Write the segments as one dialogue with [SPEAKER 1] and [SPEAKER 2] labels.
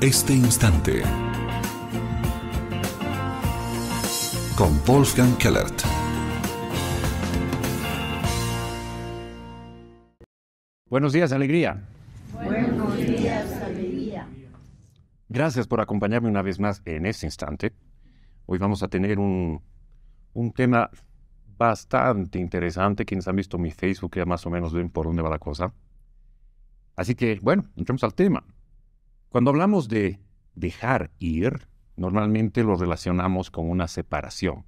[SPEAKER 1] este instante. Con Wolfgang Kellert. Buenos días, alegría. Buenos días, alegría. Gracias por acompañarme una vez más en este instante. Hoy vamos a tener un, un tema bastante interesante. Quienes han visto mi Facebook ya más o menos ven por dónde va la cosa. Así que, bueno, entremos al tema. Cuando hablamos de dejar ir, normalmente lo relacionamos con una separación.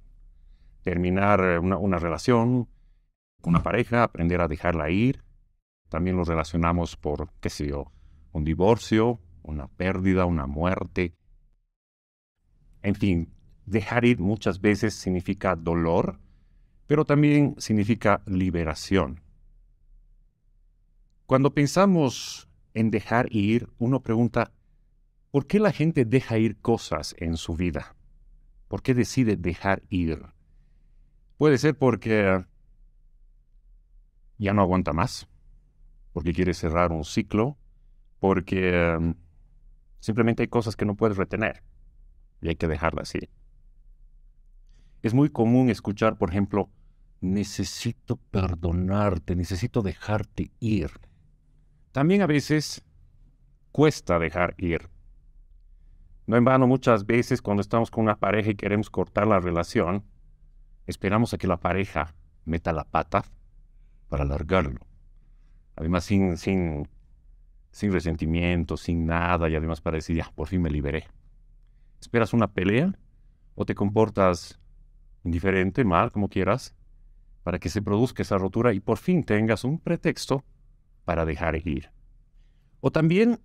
[SPEAKER 1] Terminar eh, una, relación con una pareja, aprender a dejarla ir. También lo relacionamos por, qué sé yo, un divorcio, una pérdida, una muerte. En fin, dejar ir muchas veces significa dolor, pero también significa liberación. Cuando pensamos en dejar ir, uno pregunta, ¿por qué la gente deja ir cosas en su vida? ¿Por qué decide dejar ir? Puede ser porque ya no aguanta más, porque quiere cerrar un ciclo, porque em, simplemente hay cosas que no puedes retener y hay que dejarlas ir. Es muy común escuchar, por ejemplo, necesito perdonarte, necesito dejarte ir. También a veces cuesta dejar ir. No en vano muchas veces cuando estamos con una pareja y queremos cortar la relación, esperamos a que la pareja meta la pata para alargarlo. Además sin, sin, sin resentimiento, sin nada y además para decir, ya, por fin me liberé. ¿Esperas una pelea o te comportas indiferente, mal, como quieras, para que se produzca esa rotura y por fin tengas un pretexto para dejar ir. O también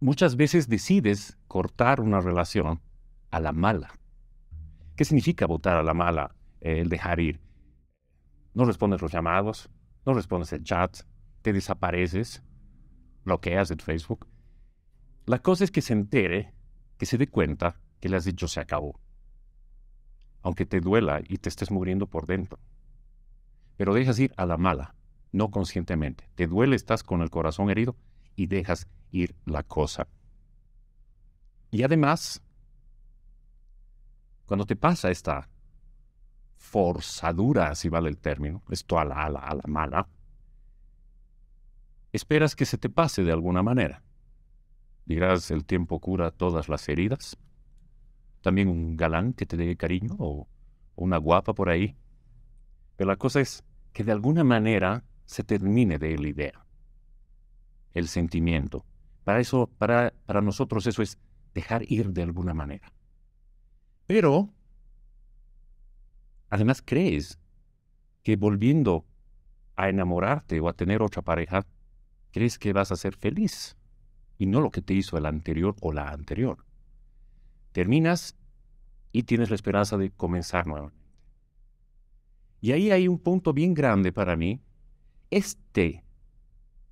[SPEAKER 1] muchas veces decides cortar una relación a la mala. ¿Qué significa votar a la mala, eh, el dejar ir? No respondes los llamados, no respondes el chat, te desapareces, bloqueas el Facebook. La cosa es que se entere, que se dé cuenta que le has dicho se acabó. Aunque te duela y te estés muriendo por dentro. Pero dejas ir a la mala no conscientemente. Te duele, estás con el corazón herido y dejas ir la cosa. Y además, cuando te pasa esta forzadura, si vale el término, esto a la, a la, a la mala, esperas que se te pase de alguna manera. Dirás, el tiempo cura todas las heridas. También un galán que te dé cariño o una guapa por ahí. Pero la cosa es que de alguna manera se termine de la idea. El sentimiento. Para eso, para, para nosotros eso es dejar ir de alguna manera. Pero, además crees que volviendo a enamorarte o a tener otra pareja, crees que vas a ser feliz y no lo que te hizo el anterior o la anterior. Terminas y tienes la esperanza de comenzar nuevamente. Y ahí hay un punto bien grande para mí este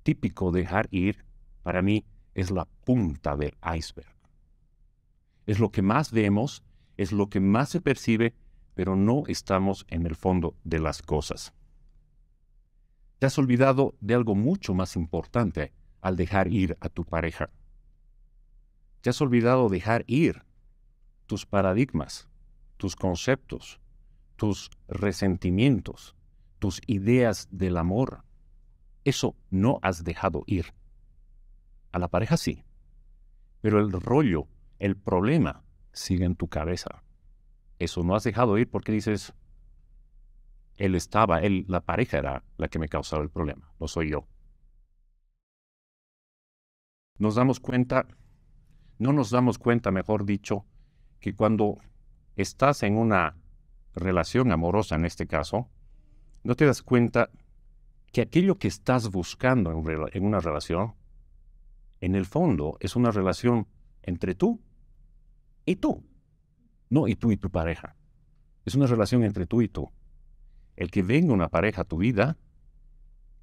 [SPEAKER 1] típico dejar ir, para mí, es la punta del iceberg. Es lo que más vemos, es lo que más se percibe, pero no estamos en el fondo de las cosas. Te has olvidado de algo mucho más importante al dejar ir a tu pareja. Te has olvidado dejar ir tus paradigmas, tus conceptos, tus resentimientos, tus ideas del amor, eso no has dejado ir. A la pareja sí. Pero el rollo, el problema, sigue en tu cabeza. Eso no has dejado ir porque dices, él estaba, él, la pareja era la que me causaba el problema, no soy yo. Nos damos cuenta, no nos damos cuenta, mejor dicho, que cuando estás en una relación amorosa en este caso, no te das cuenta que aquello que estás buscando en, una relación, en el fondo es una relación entre tú y tú, no y tú y tu pareja. Es una relación entre tú y tú. El que venga una pareja a tu vida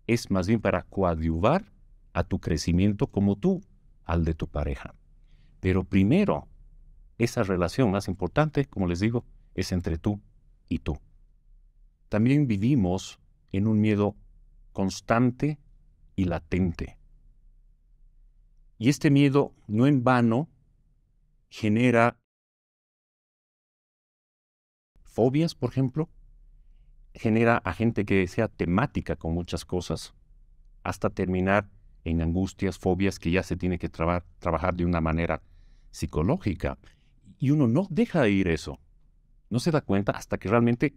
[SPEAKER 1] es más bien para coadyuvar a tu crecimiento como tú al de tu pareja. Pero primero, esa relación más importante, como les digo, es entre tú y tú. También vivimos en un miedo constante y latente. Y este miedo, no en vano, genera fobias, por ejemplo, genera a gente que sea temática con muchas cosas, hasta terminar en angustias, fobias que ya se tiene que trabajar de una manera psicológica. Y uno no deja de ir eso. No se da cuenta hasta que realmente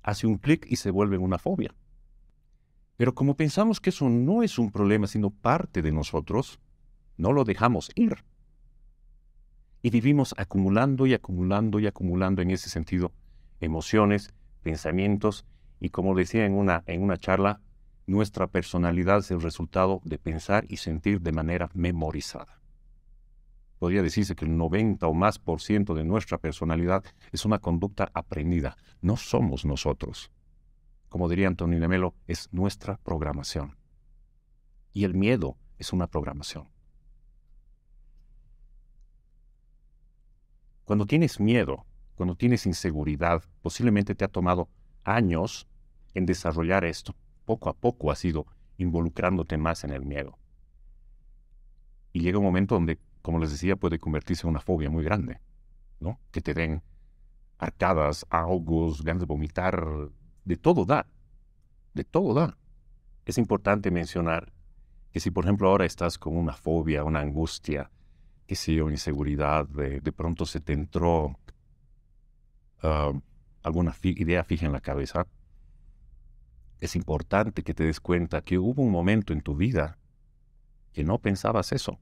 [SPEAKER 1] hace un clic y se vuelve una fobia. Pero como pensamos que eso no es un problema, sino parte de nosotros, no lo dejamos ir. Y vivimos acumulando y acumulando y acumulando en ese sentido emociones, pensamientos y como decía en una, en una charla, nuestra personalidad es el resultado de pensar y sentir de manera memorizada. Podría decirse que el 90 o más por ciento de nuestra personalidad es una conducta aprendida. No somos nosotros como diría Antonio Lemelo, es nuestra programación. Y el miedo es una programación. Cuando tienes miedo, cuando tienes inseguridad, posiblemente te ha tomado años en desarrollar esto. Poco a poco has ido involucrándote más en el miedo. Y llega un momento donde, como les decía, puede convertirse en una fobia muy grande, ¿no? Que te den arcadas, ahogos, ganas de vomitar, de todo da. de todo da. Es importante mencionar que si por ejemplo ahora estás con una fobia, una angustia, que sea una inseguridad, de, pronto se te entró um, alguna idea fija en la cabeza, es importante que te des cuenta que hubo un momento en tu vida que no pensabas eso,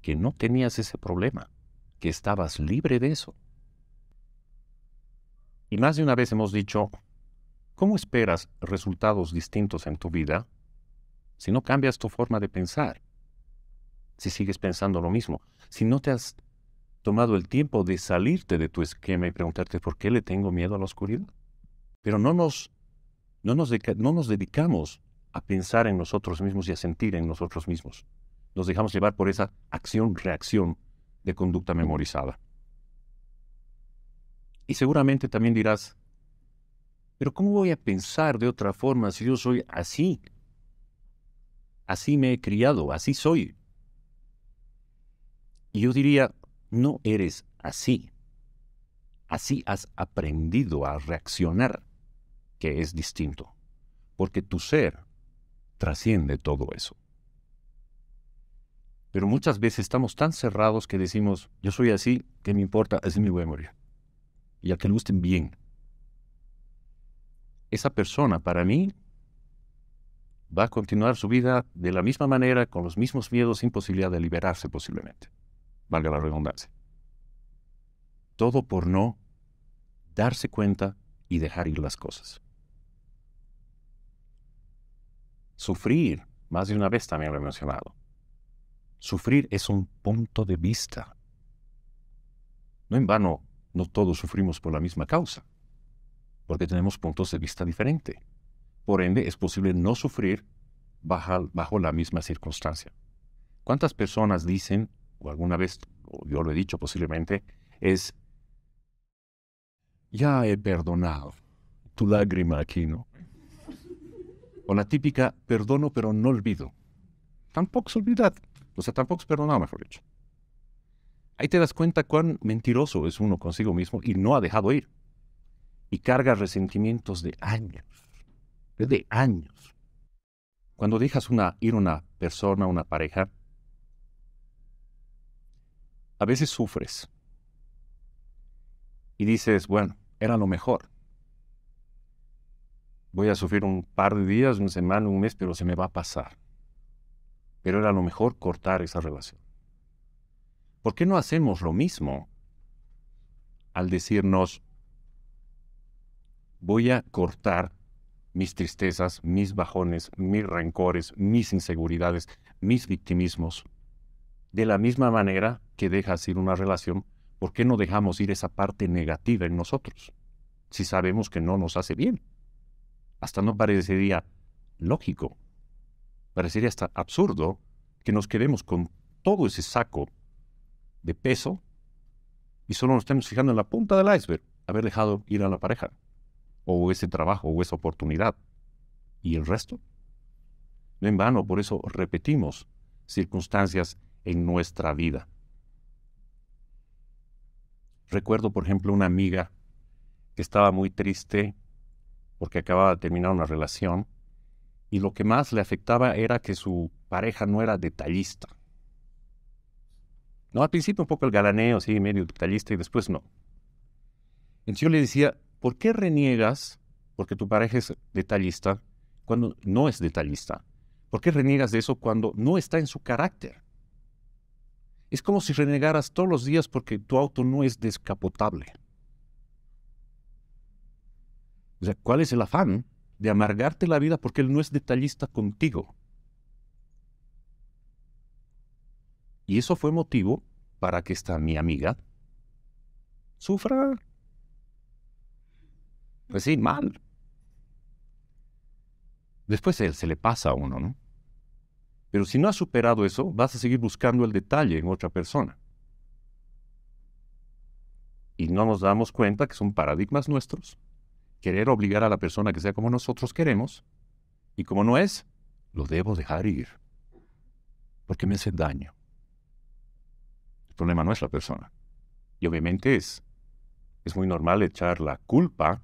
[SPEAKER 1] que no tenías ese problema, que estabas libre de eso. Y más de una vez hemos dicho, ¿Cómo esperas resultados distintos en tu vida si no cambias tu forma de pensar? Si sigues pensando lo mismo, si no te has tomado el tiempo de salirte de tu esquema y preguntarte por qué le tengo miedo a la oscuridad. Pero no nos, no nos dedicamos a pensar en nosotros mismos y a sentir en nosotros mismos. Nos dejamos llevar por esa acción-reacción de conducta memorizada. Y seguramente también dirás, pero ¿cómo voy a pensar de otra forma si yo soy así? Así me he criado, así soy. Y yo diría, no eres así. Así has aprendido a reaccionar, que es distinto, porque tu ser trasciende todo eso. Pero muchas veces estamos tan cerrados que decimos, yo soy así, ¿qué me importa? Es mi voy a Y a que lo gusten bien, esa persona para mí va a continuar su vida de la misma manera, con los mismos miedos, sin posibilidad de liberarse posiblemente. Valga la redundancia. Todo por no darse cuenta y dejar ir las cosas. Sufrir, más de una vez también lo he mencionado. Sufrir es un punto de vista. No en vano, no todos sufrimos por la misma causa porque tenemos puntos de vista diferentes. Por ende, es posible no sufrir bajo, la misma circunstancia. ¿Cuántas personas dicen, o alguna vez, yo lo he dicho posiblemente, es, ya he perdonado tu lágrima aquí, ¿no? O la típica, perdono pero no olvido. Tampoco es olvidad, o sea, tampoco es perdonado mejor dicho. Ahí te das cuenta cuán mentiroso es uno consigo mismo y no ha dejado ir y carga resentimientos de años, de años. Cuando dejas una, ir una persona, una pareja, a veces sufres y dices, bueno, era lo mejor. Voy a sufrir un par de días, una semana, un mes, pero se me va a pasar. Pero era lo mejor cortar esa relación. ¿Por qué no hacemos lo mismo al decirnos, voy a cortar mis tristezas, mis bajones, mis rencores, mis inseguridades, mis victimismos. De la misma manera que dejas ir una relación, ¿por qué no dejamos ir esa parte negativa en nosotros? Si sabemos que no nos hace bien. Hasta no parecería lógico, parecería hasta absurdo que nos quedemos con todo ese saco de peso y solo nos estemos fijando en la punta del iceberg, haber dejado ir a la pareja o ese trabajo o esa oportunidad. ¿Y el resto? No en vano, por eso repetimos circunstancias en nuestra vida. Recuerdo, por ejemplo, una amiga que estaba muy triste porque acababa de terminar una relación y lo que más le afectaba era que su pareja no era detallista. No, al principio un poco el galaneo, sí, medio detallista y después no. Entonces yo le decía, ¿por qué reniegas, porque tu pareja es detallista, cuando no es detallista? ¿Por qué reniegas de eso cuando no está en su carácter? Es como si renegaras todos los días porque tu auto no es descapotable. O sea, ¿cuál es el afán de amargarte la vida porque él no es detallista contigo? Y eso fue motivo para que esta mi amiga sufra pues sí, mal. Después se, se le pasa a uno, ¿no? Pero si no has superado eso, vas a seguir buscando el detalle en otra persona. Y no nos damos cuenta que son paradigmas nuestros. Querer obligar a la persona que sea como nosotros queremos. Y como no es, lo debo dejar ir. Porque me hace daño. El problema no es la persona. Y obviamente es. Es muy normal echar la culpa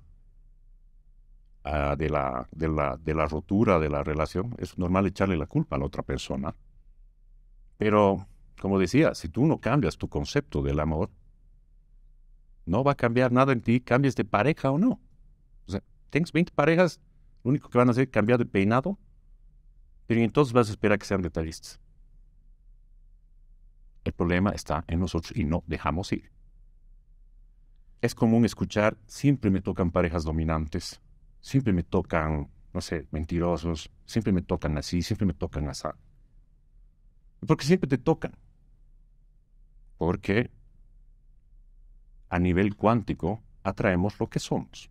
[SPEAKER 1] Ah, de, la, de, la, rotura de la relación, es normal echarle la culpa a la otra persona. Pero, como decía, si tú no cambias tu concepto del amor, no va a cambiar nada en ti, cambies de pareja o no. O sea, tienes 20 parejas, lo único que van a hacer es cambiar de peinado, pero entonces vas a esperar que sean detallistas. El problema está en nosotros y no dejamos ir. Es común escuchar, siempre me tocan parejas dominantes siempre me tocan, no sé, mentirosos, siempre me tocan así, siempre me tocan así. Porque siempre te tocan. Porque a nivel cuántico atraemos lo que somos.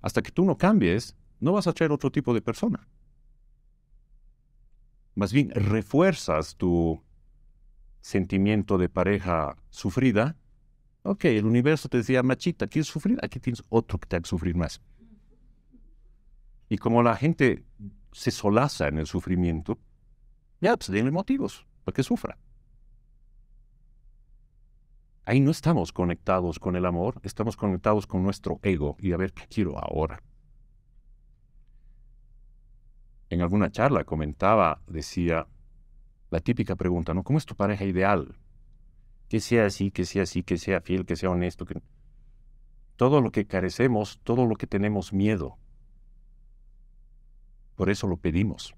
[SPEAKER 1] Hasta que tú no cambies, no vas a atraer otro tipo de persona. Más bien, refuerzas tu sentimiento de pareja sufrida. Ok, el universo te decía, machita, ¿quieres sufrir? Aquí ah, tienes otro que te haga sufrir más. Y como la gente se solaza en el sufrimiento, ya, pues denle motivos para que sufra. Ahí no estamos conectados con el amor, estamos conectados con nuestro ego y a ver qué quiero ahora. En alguna charla comentaba, decía, la típica pregunta, ¿no? ¿Cómo es tu pareja ideal? Que sea así, que sea así, que sea fiel, que sea honesto. Que... Todo lo que carecemos, todo lo que tenemos miedo, por eso lo pedimos.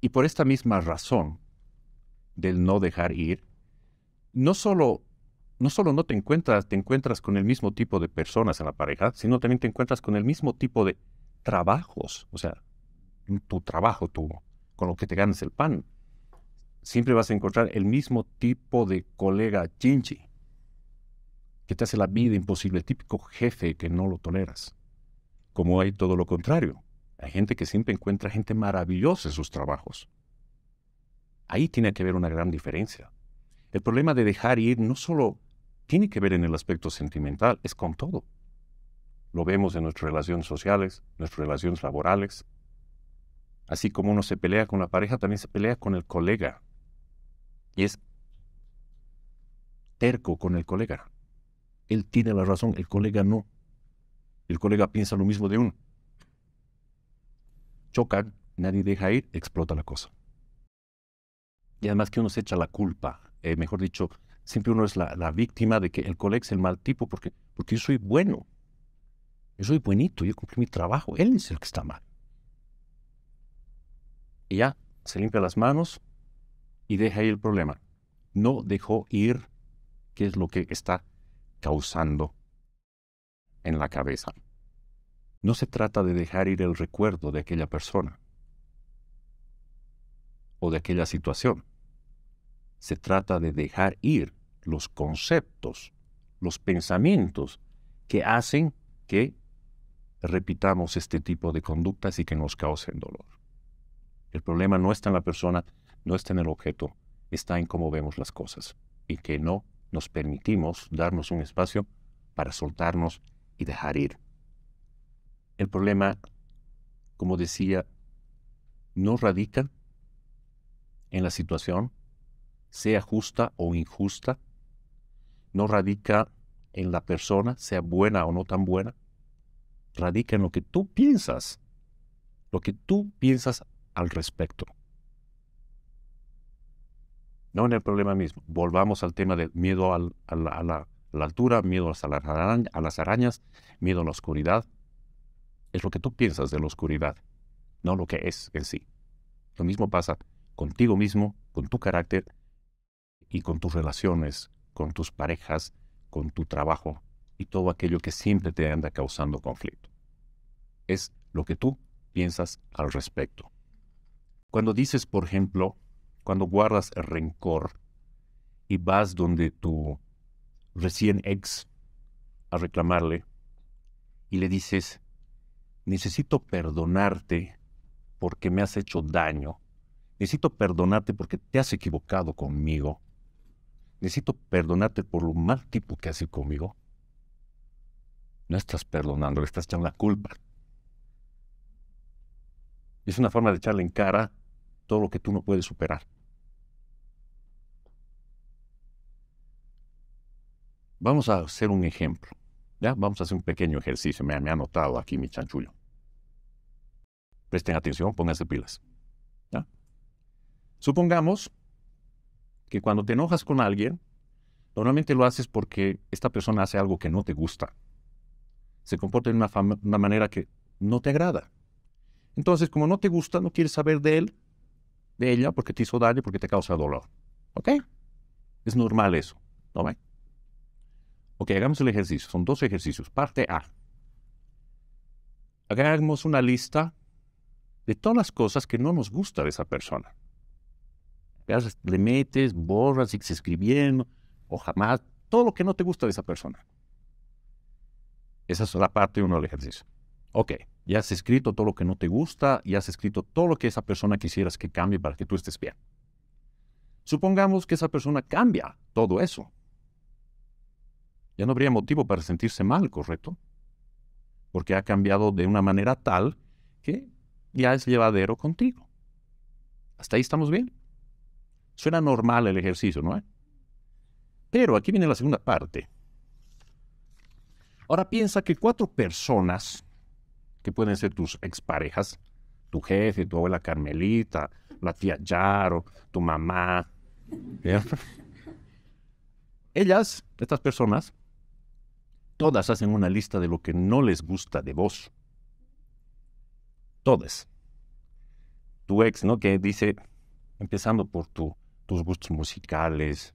[SPEAKER 1] Y por esta misma razón del no dejar ir, no solo no solo no te encuentras, te encuentras con el mismo tipo de personas en la pareja, sino también te encuentras con el mismo tipo de trabajos, o sea, tu trabajo, tu, con lo que te ganas el pan. Siempre vas a encontrar el mismo tipo de colega chinchi que te hace la vida imposible, el típico jefe que no lo toleras. Como hay todo lo contrario, hay gente que siempre encuentra gente maravillosa en sus trabajos. Ahí tiene que haber una gran diferencia. El problema de dejar ir no solo tiene que ver en el aspecto sentimental, es con todo. Lo vemos en nuestras relaciones sociales, nuestras relaciones laborales. Así como uno se pelea con la pareja, también se pelea con el colega. Y es terco con el colega. Él tiene la razón, el colega no. El colega piensa lo mismo de uno chocan, nadie deja ir, explota la cosa. Y además que uno se echa la culpa, eh, mejor dicho, siempre uno es la, víctima de que el colega es el mal tipo porque, porque yo soy bueno, yo soy buenito, yo cumplí mi trabajo, él es el que está mal. Y ya, se limpia las manos y deja ahí el problema. No dejó ir qué es lo que está causando en la cabeza. No se trata de dejar ir el recuerdo de aquella persona o de aquella situación. Se trata de dejar ir los conceptos, los pensamientos que hacen que repitamos este tipo de conductas y que nos causen dolor. El problema no está en la persona, no está en el objeto, está en cómo vemos las cosas y que no nos permitimos darnos un espacio para soltarnos y dejar ir. El problema, como decía, no radica en la situación, sea justa o injusta, no radica en la persona, sea buena o no tan buena, radica en lo que tú piensas, lo que tú piensas al respecto. No en el problema mismo. Volvamos al tema del miedo a, la, altura, miedo a las arañas, miedo a la oscuridad, es lo que tú piensas de la oscuridad, no lo que es en sí. Lo mismo pasa contigo mismo, con tu carácter y con tus relaciones, con tus parejas, con tu trabajo y todo aquello que siempre te anda causando conflicto. Es lo que tú piensas al respecto. Cuando dices, por ejemplo, cuando guardas rencor y vas donde tu recién ex a reclamarle y le dices, necesito perdonarte porque me has hecho daño. Necesito perdonarte porque te has equivocado conmigo. Necesito perdonarte por lo mal tipo que has sido conmigo. No estás perdonando, le estás echando la culpa. Es una forma de echarle en cara todo lo que tú no puedes superar. Vamos a hacer un ejemplo. Ya, vamos a hacer un pequeño ejercicio. Me, ha anotado aquí mi chanchullo. Presten atención, pónganse pilas. Supongamos que cuando te enojas con alguien, normalmente lo haces porque esta persona hace algo que no te gusta. Se comporta de una, manera que no te agrada. Entonces, como no te gusta, no quieres saber de él, de ella, porque te hizo daño, porque te causa dolor. ¿Ok? Es normal eso. ¿No ven? Ok, hagamos el ejercicio. Son dos ejercicios. Parte A. Hagamos una lista de todas las cosas que no nos gusta de esa persona. Le metes, borras, sigues escribiendo, o jamás, todo lo que no te gusta de esa persona. Esa es la parte uno del ejercicio. Ok, ya has escrito todo lo que no te gusta, y has escrito todo lo que esa persona quisieras que cambie para que tú estés bien. Supongamos que esa persona cambia todo eso ya no habría motivo para sentirse mal, ¿correcto? Porque ha cambiado de una manera tal que ya es llevadero contigo. Hasta ahí estamos bien. Suena normal el ejercicio, ¿no? Eh? Pero aquí viene la segunda parte. Ahora piensa que cuatro personas, que pueden ser tus exparejas, tu jefe, tu abuela Carmelita, la tía Yaro, tu mamá, ellas, estas personas, Todas hacen una lista de lo que no les gusta de vos. Todas. Tu ex, ¿no? Que dice, empezando por tus gustos musicales,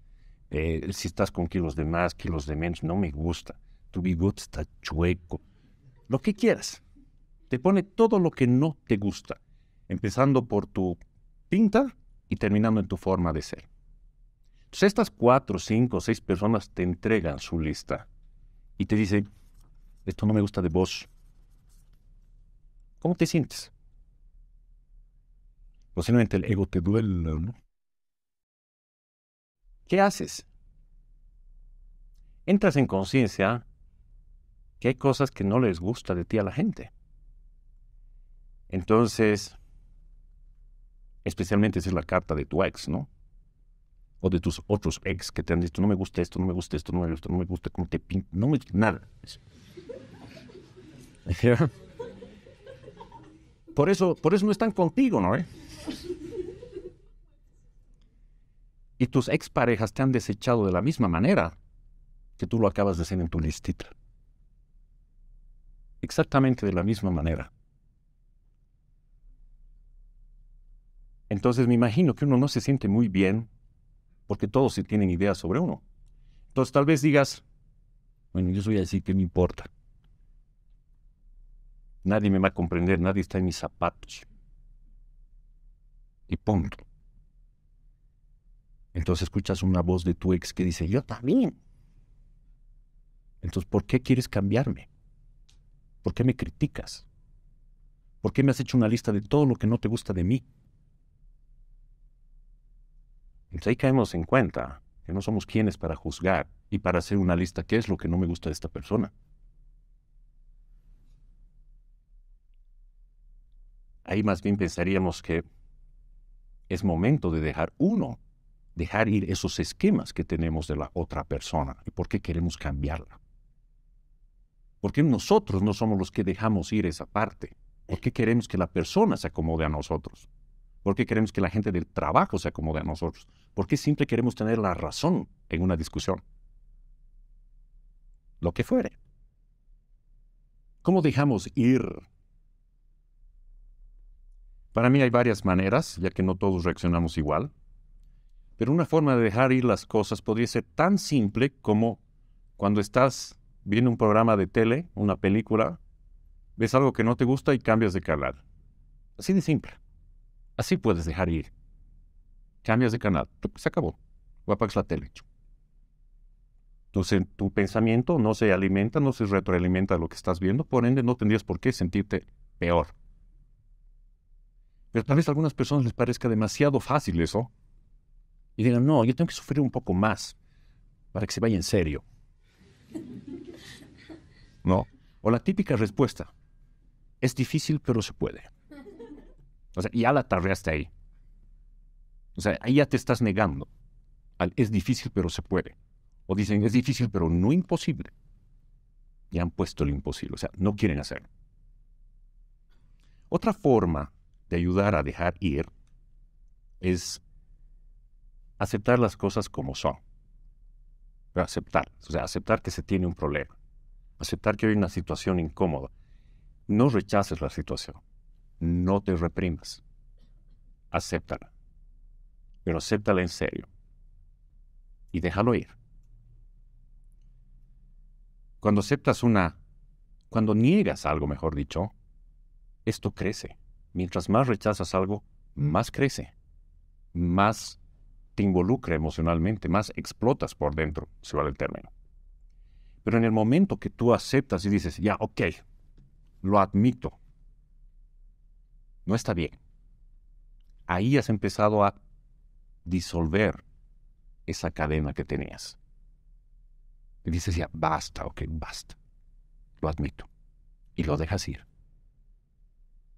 [SPEAKER 1] eh, si estás con kilos de más, kilos de menos, no me gusta. Tu bigote está chueco. Lo que quieras. Te pone todo lo que no te gusta. Empezando por tu pinta y terminando en tu forma de ser. Entonces, estas cuatro, cinco, seis personas te entregan su lista y te dice, esto no me gusta de vos, ¿cómo te sientes? Posiblemente el eh. ego te duele, ¿no? ¿Qué haces? Entras en conciencia que hay cosas que no les gusta de ti a la gente. Entonces, especialmente si es la carta de tu ex, ¿no? o de tus otros ex que te han dicho, no me gusta esto, no me gusta esto, no me gusta, no me gusta, cómo te pinta no me gusta nada. por eso, por eso no están contigo, ¿no? Eh? Y tus ex parejas... te han desechado de la misma manera que tú lo acabas de hacer en tu listita. Exactamente de la misma manera. Entonces me imagino que uno no se siente muy bien porque todos tienen ideas sobre uno. Entonces tal vez digas, bueno, yo soy así, ¿qué me importa? Nadie me va a comprender, nadie está en mis zapatos. Y punto. Entonces escuchas una voz de tu ex que dice, yo también. Entonces, ¿por qué quieres cambiarme? ¿Por qué me criticas? ¿Por qué me has hecho una lista de todo lo que no te gusta de mí? Entonces ahí caemos en cuenta que no somos quienes para juzgar y para hacer una lista qué es lo que no me gusta de esta persona. Ahí más bien pensaríamos que es momento de dejar uno, dejar ir esos esquemas que tenemos de la otra persona y por qué queremos cambiarla. ¿Por qué nosotros no somos los que dejamos ir esa parte? ¿Por qué queremos que la persona se acomode a nosotros? ¿Por qué queremos que la gente del trabajo se acomode a nosotros? ¿Por qué siempre queremos tener la razón en una discusión? Lo que fuere. ¿Cómo dejamos ir? Para mí hay varias maneras, ya que no todos reaccionamos igual. Pero una forma de dejar ir las cosas podría ser tan simple como cuando estás viendo un programa de tele, una película, ves algo que no te gusta y cambias de canal. Así de simple. Así puedes dejar ir. Cambias de canal. Se acabó. O apagas la tele. Entonces, tu pensamiento no se alimenta, no se retroalimenta de lo que estás viendo, por ende, no tendrías por qué sentirte peor. Pero tal vez a algunas personas les parezca demasiado fácil eso y digan, no, yo tengo que sufrir un poco más para que se vaya en serio. No. O la típica respuesta, es difícil pero se puede. O sea, ya la tarreaste ahí. O sea, ahí ya te estás negando. Al, es difícil, pero se puede. O dicen, es difícil, pero no imposible. Y han puesto lo imposible. O sea, no quieren hacerlo. Otra forma de ayudar a dejar ir es aceptar las cosas como son. Pero aceptar, o sea, aceptar que se tiene un problema, aceptar que hay una situación incómoda. No rechaces la situación, no te reprimas. Acéptala. Pero acéptala en serio. Y déjalo ir. Cuando aceptas una, cuando niegas algo, mejor dicho, esto crece. Mientras más rechazas algo, más crece. Más te involucra emocionalmente, más explotas por dentro, si vale el término. Pero en el momento que tú aceptas y dices, ya, ok, lo admito, no está bien. Ahí has empezado a disolver esa cadena que tenías. Y dices ya, basta, ok, basta. Lo admito. Y lo dejas ir.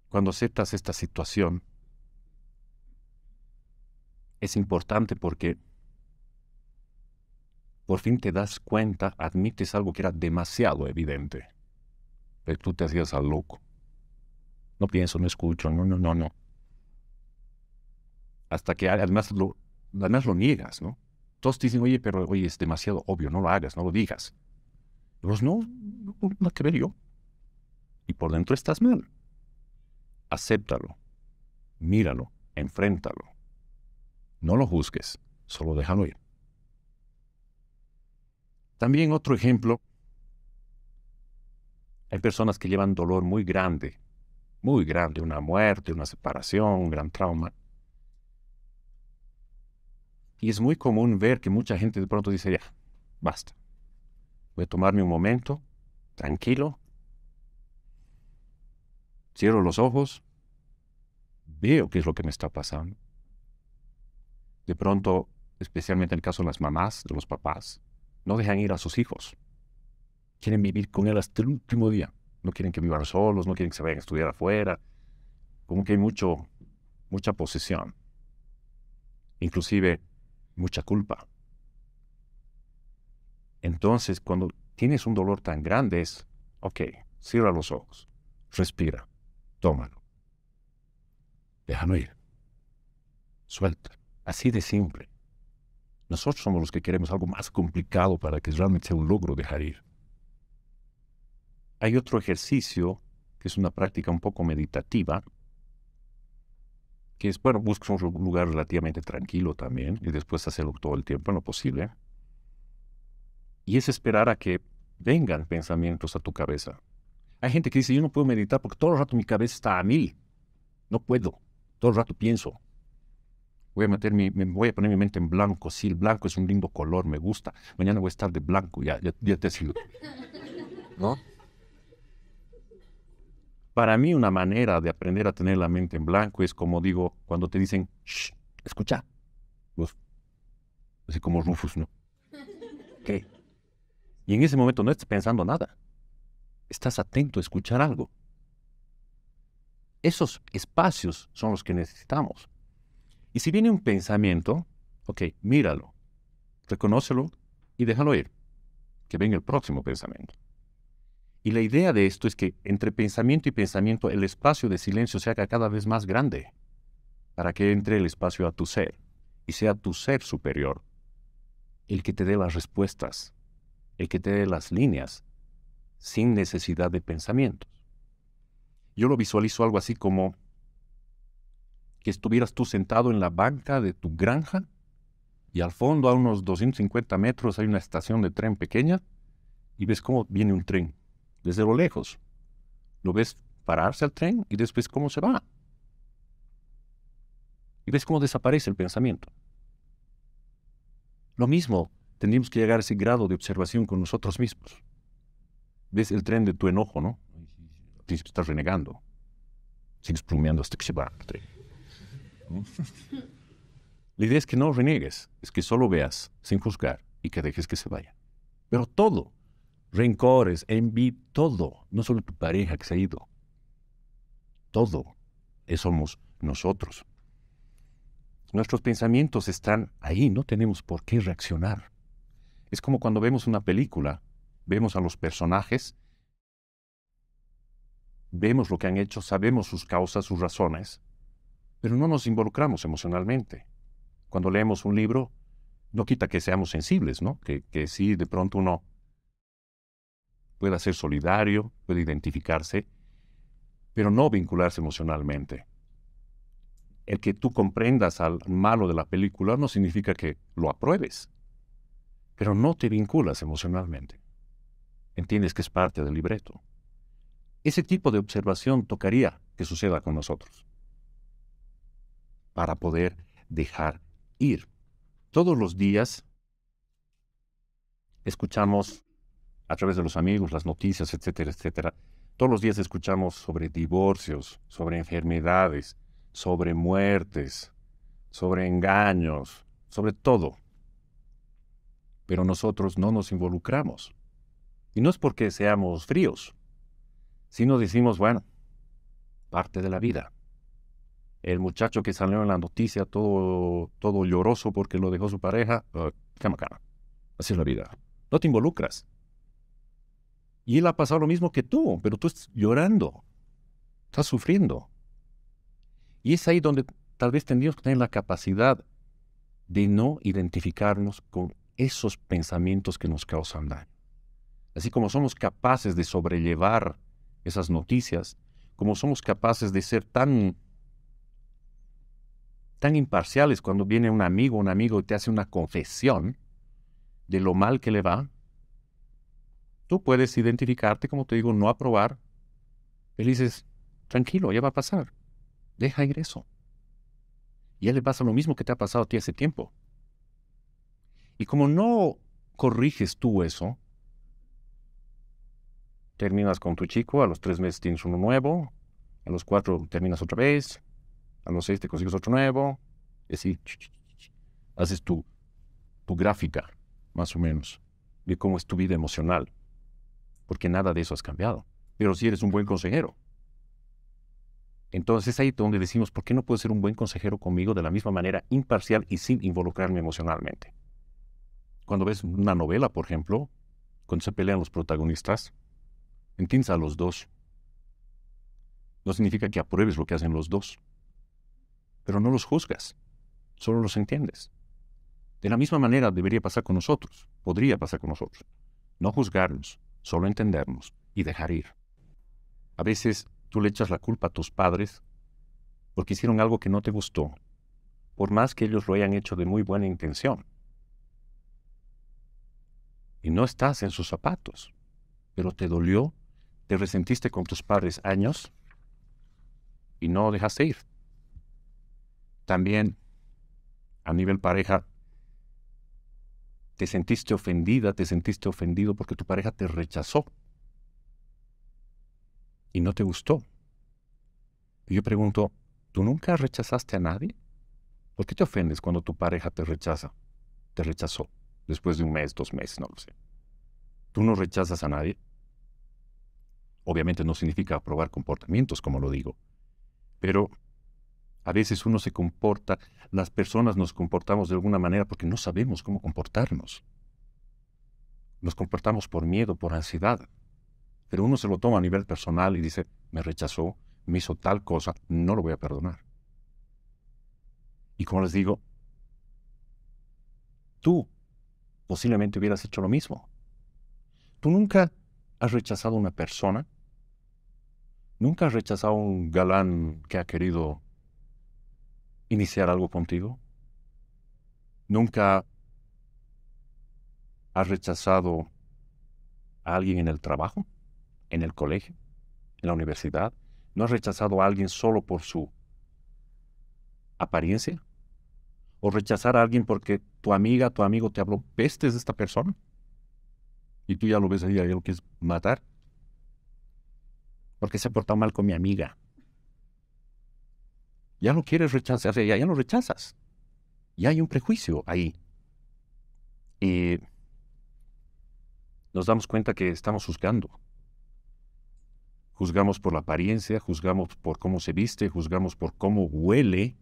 [SPEAKER 1] Cuando aceptas esta situación, es importante porque por fin te das cuenta, admites algo que era demasiado evidente. Pero tú te hacías al loco no pienso, no escucho, no, no, no, no. Hasta que además lo, además lo niegas, ¿no? Todos te dicen, oye, pero oye, es demasiado obvio, no lo hagas, no lo digas. Y no, no, nada que ver yo. Y por dentro estás mal. Acéptalo, míralo, enfréntalo. No lo juzgues, solo déjalo ir. También otro ejemplo, hay personas que llevan dolor muy grande muy grande, una muerte, una separación, un gran trauma. Y es muy común ver que mucha gente de pronto dice, ya, basta. Voy a tomarme un momento, tranquilo. Cierro los ojos. Veo qué es lo que me está pasando. De pronto, especialmente en el caso de las mamás, de los papás, no dejan ir a sus hijos. Quieren vivir con él hasta el último día no quieren que vivan solos, no quieren que se vayan a estudiar afuera. Como que hay mucho, mucha posesión. Inclusive mucha culpa. Entonces, cuando tienes un dolor tan grande, es, ok, cierra los ojos, respira, tómalo. Déjalo ir. Suelta. Así de simple. Nosotros somos los que queremos algo más complicado para que realmente sea un logro dejar ir. Hay otro ejercicio que es una práctica un poco meditativa, que es, bueno, buscas un lugar relativamente tranquilo también y después hacerlo todo el tiempo en lo posible. Y es esperar a que vengan pensamientos a tu cabeza. Hay gente que dice, yo no puedo meditar porque todo el rato mi cabeza está a mil. No puedo. Todo el rato pienso. Voy a, meter voy a poner mi mente en blanco. Sí, el blanco es un lindo color, me gusta. Mañana voy a estar de blanco, ya, ya, ya te sigo. ¿No? Para mí una manera de aprender a tener la mente en blanco es como digo, cuando te dicen, Shh, escucha. así como Rufus, ¿no? Y en ese momento no estás pensando nada. Estás atento a escuchar algo. Esos espacios son los que necesitamos. Y si viene un pensamiento, ok, míralo, reconócelo y déjalo ir. Que venga el próximo pensamiento. Y la idea de esto es que entre pensamiento y pensamiento el espacio de silencio se haga cada vez más grande para que entre el espacio a tu ser y sea tu ser superior el que te dé las respuestas, el que te dé las líneas, sin necesidad de pensamientos. Yo lo visualizo algo así como que estuvieras tú sentado en la banca de tu granja y al fondo a unos 250 metros hay una estación de tren pequeña y ves cómo viene un tren desde lo lejos. Lo ves pararse al tren y después cómo se va. Y ves cómo desaparece el pensamiento. Lo mismo, tendríamos que llegar a ese grado de observación con nosotros mismos. Ves el tren de tu enojo, ¿no? Estás renegando. Sigues plumeando hasta que se va el tren. La idea es que no reniegues, es que solo veas sin juzgar y que dejes que se vaya. Pero todo rencores, envidia, todo, no solo tu pareja que se ha ido, todo somos nosotros. Nuestros pensamientos están ahí, no tenemos por qué reaccionar. Es como cuando vemos una película, vemos a los personajes, vemos lo que han hecho, sabemos sus causas, sus razones, pero no nos involucramos emocionalmente. Cuando leemos un libro, no quita que seamos sensibles, ¿no? Que, que sí, de pronto uno Puede ser solidario, puede identificarse, pero no vincularse emocionalmente. El que tú comprendas al malo de la película no significa que lo apruebes, pero no te vinculas emocionalmente. Entiendes que es parte del libreto. Ese tipo de observación tocaría que suceda con nosotros para poder dejar ir. Todos los días escuchamos a través de los amigos, las noticias, etcétera, etcétera. Todos los días escuchamos sobre divorcios, sobre enfermedades, sobre muertes, sobre engaños, sobre todo. Pero nosotros no nos involucramos. Y no es porque seamos fríos, sino decimos, bueno, parte de la vida. El muchacho que salió en la noticia todo, todo lloroso porque lo dejó su pareja, qué oh, cama, Así es la vida. No te involucras. Y él ha pasado lo mismo que tú, pero tú estás llorando, estás sufriendo. Y es ahí donde tal vez tendríamos que tener la capacidad de no identificarnos con esos pensamientos que nos causan daño. Así como somos capaces de sobrellevar esas noticias, como somos capaces de ser tan tan imparciales cuando viene un amigo, un amigo y te hace una confesión de lo mal que le va, tú puedes identificarte, como te digo, no aprobar. Él dices, tranquilo, ya va a pasar. Deja ir Y Ya le pasa lo mismo que te ha pasado a ti hace tiempo. Y como no corriges tú eso, terminas con tu chico, a los tres meses tienes uno nuevo, a los cuatro terminas otra vez, a los seis te consigues otro nuevo, es así haces tu, tu gráfica, más o menos, de cómo es tu vida emocional porque nada de eso has cambiado. Pero si eres un buen consejero. Entonces es ahí donde decimos, ¿por qué no puedes ser un buen consejero conmigo de la misma manera imparcial y sin involucrarme emocionalmente? Cuando ves una novela, por ejemplo, cuando se pelean los protagonistas, entiendes a los dos. No significa que apruebes lo que hacen los dos, pero no los juzgas, solo los entiendes. De la misma manera debería pasar con nosotros, podría pasar con nosotros. No juzgarnos, solo entendernos y dejar ir. A veces tú le echas la culpa a tus padres porque hicieron algo que no te gustó, por más que ellos lo hayan hecho de muy buena intención. Y no estás en sus zapatos, pero te dolió, te resentiste con tus padres años y no dejaste ir. También a nivel pareja te sentiste ofendida, te sentiste ofendido porque tu pareja te rechazó y no te gustó. Y yo pregunto, ¿tú nunca rechazaste a nadie? ¿Por qué te ofendes cuando tu pareja te rechaza? Te rechazó después de un mes, dos meses, no lo sé. ¿Tú no rechazas a nadie? Obviamente no significa aprobar comportamientos, como lo digo, pero a veces uno se comporta, las personas nos comportamos de alguna manera porque no sabemos cómo comportarnos. Nos comportamos por miedo, por ansiedad. Pero uno se lo toma a nivel personal y dice, me rechazó, me hizo tal cosa, no lo voy a perdonar. Y como les digo, tú posiblemente hubieras hecho lo mismo. Tú nunca has rechazado a una persona, nunca has rechazado a un galán que ha querido iniciar algo contigo? ¿Nunca has rechazado a alguien en el trabajo, en el colegio, en la universidad? ¿No has rechazado a alguien solo por su apariencia? ¿O rechazar a alguien porque tu amiga, tu amigo te habló pestes de esta persona? Y tú ya lo ves ahí, ya lo es matar. Porque se ha portado mal con mi amiga. Ya no quieres rechazar, ya, ya no rechazas. Ya hay un prejuicio ahí. Y nos damos cuenta que estamos juzgando. Juzgamos por la apariencia, juzgamos por cómo se viste, juzgamos por cómo huele.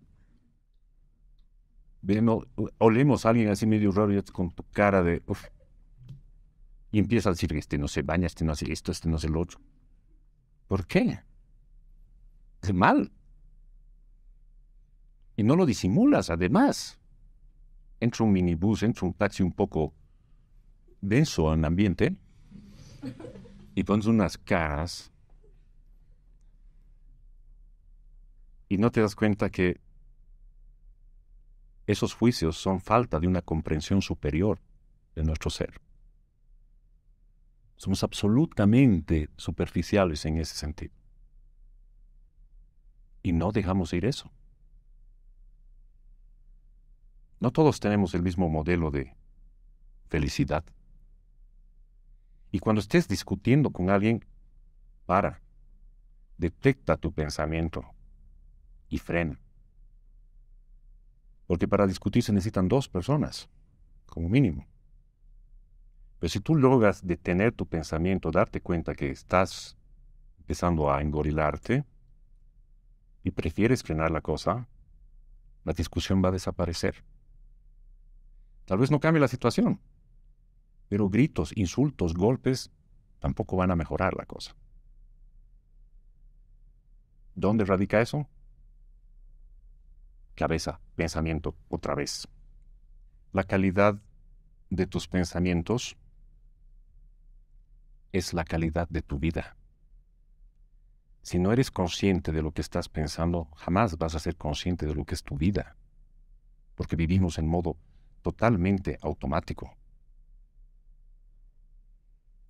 [SPEAKER 1] Vemos, olemos a alguien así medio raro y con tu cara de... y empieza a decir, este no se baña, este no hace esto, este no hace lo otro. ¿Por qué? Es mal. Y no lo disimulas, además. Entra un minibús, entra un taxi un poco denso en ambiente y pones unas caras y no te das cuenta que esos juicios son falta de una comprensión superior de nuestro ser. Somos absolutamente superficiales en ese sentido. Y no dejamos ir eso. No todos tenemos el mismo modelo de felicidad. Y cuando estés discutiendo con alguien, para, detecta tu pensamiento y frena. Porque para discutir se necesitan dos personas, como mínimo. Pero si tú logras detener tu pensamiento, darte cuenta que estás empezando a engorilarte y prefieres frenar la cosa, la discusión va a desaparecer. Tal vez no cambie la situación, pero gritos, insultos, golpes tampoco van a mejorar la cosa. ¿Dónde radica eso? Cabeza, pensamiento, otra vez. La calidad de tus pensamientos es la calidad de tu vida. Si no eres consciente de lo que estás pensando, jamás vas a ser consciente de lo que es tu vida, porque vivimos en modo totalmente automático.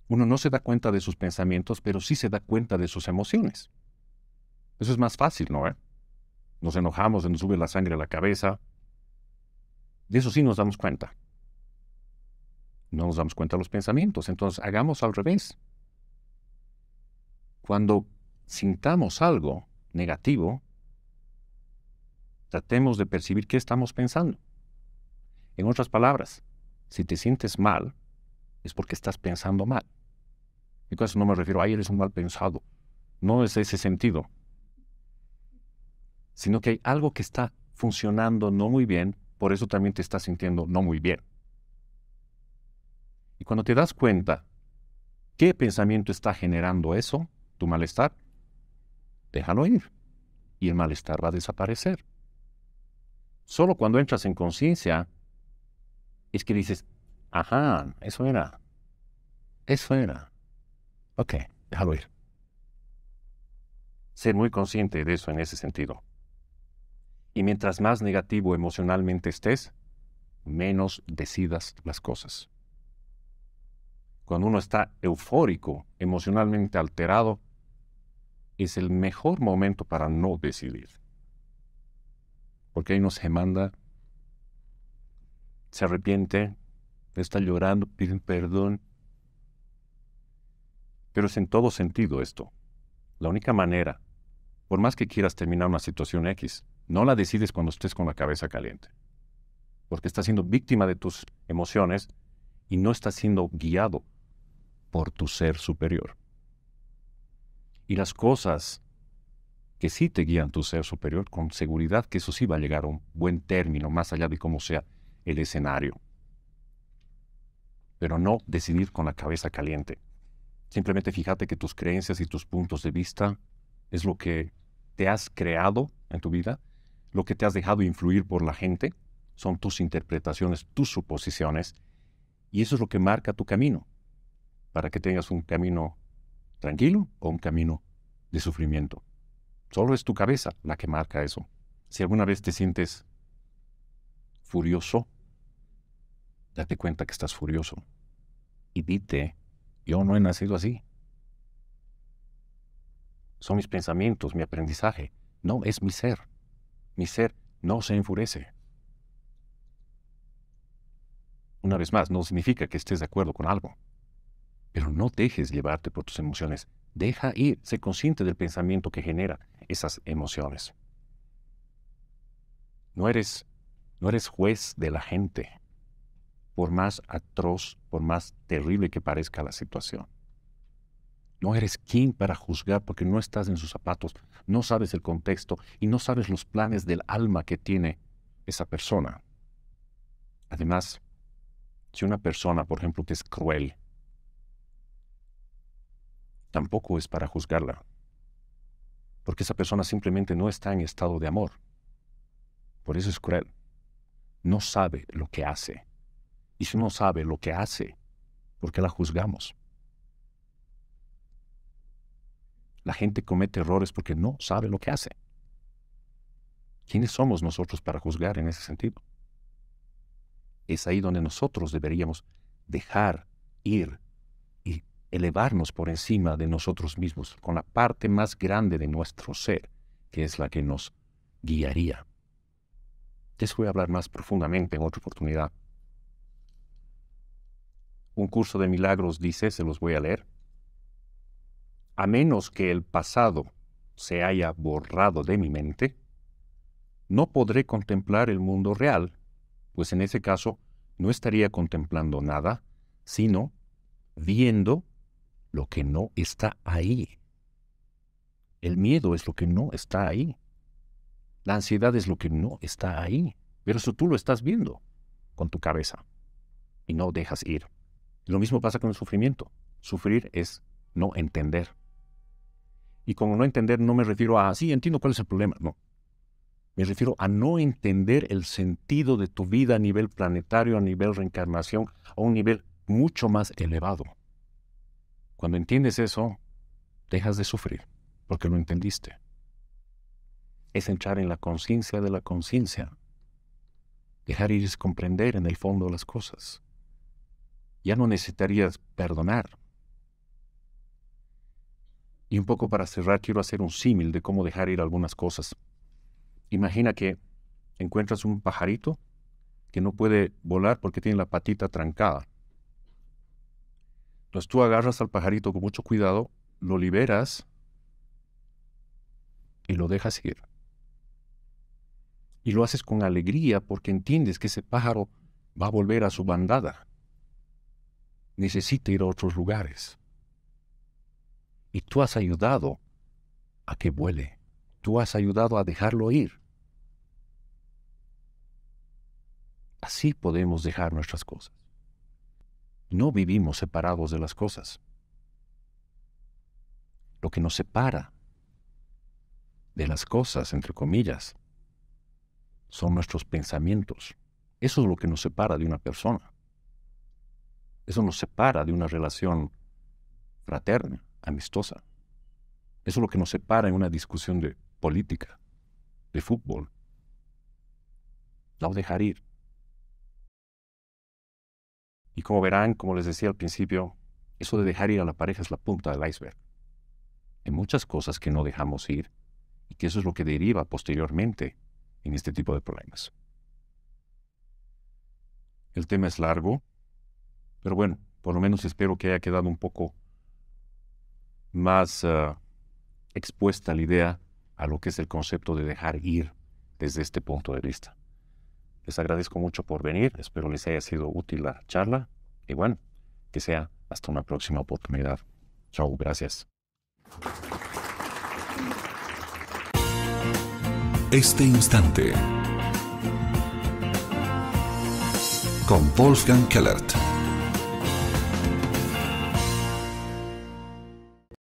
[SPEAKER 1] Uno no se da cuenta de sus pensamientos, pero sí se da cuenta de sus emociones. Eso es más fácil, ¿no? Eh? Nos enojamos, nos sube la sangre a la cabeza. De eso sí nos damos cuenta. No nos damos cuenta de los pensamientos. Entonces, hagamos al revés. Cuando sintamos algo negativo, tratemos de percibir qué estamos pensando. En otras palabras, si te sientes mal, es porque estás pensando mal. Y con eso no me refiero a eres un mal pensado. No es ese sentido. Sino que hay algo que está funcionando no muy bien, por eso también te estás sintiendo no muy bien. Y cuando te das cuenta qué pensamiento está generando eso, tu malestar, déjalo ir. Y el malestar va a desaparecer. Solo cuando entras en conciencia es que dices, ajá, eso era. Eso era. Ok, déjalo ir. Ser muy consciente de eso en ese sentido. Y mientras más negativo emocionalmente estés, menos decidas las cosas. Cuando uno está eufórico, emocionalmente alterado, es el mejor momento para no decidir. Porque ahí no se manda se arrepiente, está llorando, pide perdón. Pero es en todo sentido esto. La única manera, por más que quieras terminar una situación X, no la decides cuando estés con la cabeza caliente. Porque estás siendo víctima de tus emociones y no estás siendo guiado por tu ser superior. Y las cosas que sí te guían tu ser superior, con seguridad que eso sí va a llegar a un buen término, más allá de cómo sea el escenario. Pero no decidir con la cabeza caliente. Simplemente fíjate que tus creencias y tus puntos de vista es lo que te has creado en tu vida, lo que te has dejado influir por la gente, son tus interpretaciones, tus suposiciones, y eso es lo que marca tu camino, para que tengas un camino tranquilo o un camino de sufrimiento. Solo es tu cabeza la que marca eso. Si alguna vez te sientes furioso Date cuenta que estás furioso y dite, yo no he nacido así. Son mis pensamientos, mi aprendizaje. No, es mi ser. Mi ser no se enfurece. Una vez más, no significa que estés de acuerdo con algo. Pero no dejes llevarte por tus emociones. Deja ir, sé consciente del pensamiento que genera esas emociones. No eres, no eres juez de la gente por más atroz, por más terrible que parezca la situación. No eres quien para juzgar porque no estás en sus zapatos, no sabes el contexto y no sabes los planes del alma que tiene esa persona. Además, si una persona, por ejemplo, que es cruel, tampoco es para juzgarla, porque esa persona simplemente no está en estado de amor. Por eso es cruel. No sabe lo que hace. Y si no sabe lo que hace, ¿por qué la juzgamos? La gente comete errores porque no sabe lo que hace. ¿Quiénes somos nosotros para juzgar en ese sentido? Es ahí donde nosotros deberíamos dejar ir y elevarnos por encima de nosotros mismos, con la parte más grande de nuestro ser, que es la que nos guiaría. Les voy a hablar más profundamente en otra oportunidad un curso de milagros dice, se los voy a leer, a menos que el pasado se haya borrado de mi mente, no podré contemplar el mundo real, pues en ese caso no estaría contemplando nada, sino viendo lo que no está ahí. El miedo es lo que no está ahí. La ansiedad es lo que no está ahí. Pero eso tú lo estás viendo con tu cabeza y no dejas ir. Lo mismo pasa con el sufrimiento. Sufrir es no entender. Y como no entender no me refiero a, sí, entiendo cuál es el problema, no. Me refiero a no entender el sentido de tu vida a nivel planetario, a nivel reencarnación, a un nivel mucho más elevado. Cuando entiendes eso, dejas de sufrir, porque lo entendiste. Es entrar en la conciencia de la conciencia. Dejar ir es comprender en el fondo las cosas ya no necesitarías perdonar. Y un poco para cerrar, quiero hacer un símil de cómo dejar ir algunas cosas. Imagina que encuentras un pajarito que no puede volar porque tiene la patita trancada. Entonces tú agarras al pajarito con mucho cuidado, lo liberas y lo dejas ir. Y lo haces con alegría porque entiendes que ese pájaro va a volver a su bandada necesita ir a otros lugares. Y tú has ayudado a que vuele. Tú has ayudado a dejarlo ir. Así podemos dejar nuestras cosas. No vivimos separados de las cosas. Lo que nos separa de las cosas, entre comillas, son nuestros pensamientos. Eso es lo que nos separa de una persona. Eso nos separa de una relación fraterna, amistosa. Eso es lo que nos separa en una discusión de política, de fútbol. La dejar ir. Y como verán, como les decía al principio, eso de dejar ir a la pareja es la punta del iceberg. Hay muchas cosas que no dejamos ir y que eso es lo que deriva posteriormente en este tipo de problemas. El tema es largo, pero bueno, por lo menos espero que haya quedado un poco más eh, expuesta la idea a lo que es el concepto de dejar ir desde este punto de vista. Les agradezco mucho por venir, espero les haya sido útil la charla y bueno, que sea hasta una próxima oportunidad. Chao, gracias. Este instante con Wolfgang Kellert.